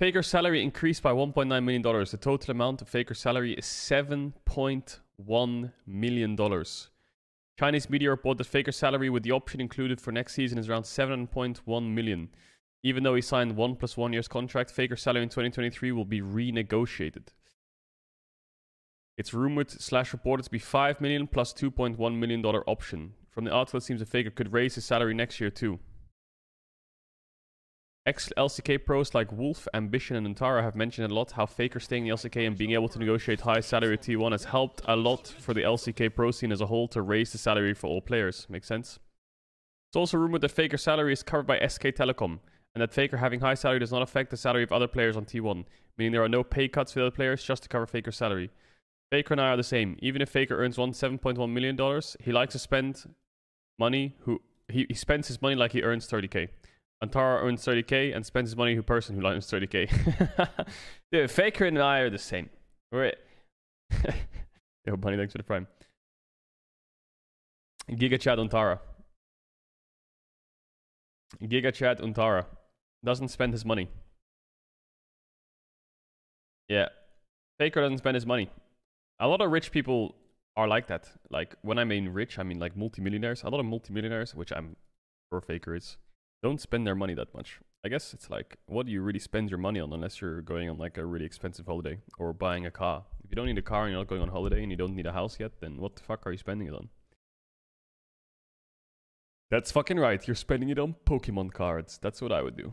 Faker's salary increased by $1.9 million. The total amount of Faker's salary is $7.1 million. Chinese media report that Faker's salary with the option included for next season is around $7.1 million. Even though he signed one plus one year's contract, Faker's salary in 2023 will be renegotiated. It's rumored slash reported to be $5 million plus $2.1 million option. From the article, it seems that Faker could raise his salary next year too ex-LCK pros like Wolf, Ambition, and Antara have mentioned a lot how Faker staying in the LCK and being able to negotiate high salary at T1 has helped a lot for the LCK pro scene as a whole to raise the salary for all players. Makes sense? It's also rumored that Faker salary is covered by SK Telecom, and that Faker having high salary does not affect the salary of other players on T1, meaning there are no pay cuts for other players just to cover Faker's salary. Faker and I are the same. Even if Faker earns one $7.1 million, he likes to spend money who he spends his money like he earns 30k. Antara earns 30k and spends his money to person who earns 30k. Dude, Faker and I are the same. We're Yo, Bunny, thanks for the prime. Giga Chat Antara. Giga Chat Antara Doesn't spend his money. Yeah. Faker doesn't spend his money. A lot of rich people are like that. Like, when I mean rich, I mean like multimillionaires. A lot of multimillionaires, which I'm sure Faker is don't spend their money that much. I guess it's like what do you really spend your money on unless you're going on like a really expensive holiday or buying a car. If you don't need a car and you're not going on holiday and you don't need a house yet, then what the fuck are you spending it on? That's fucking right. You're spending it on Pokemon cards. That's what I would do.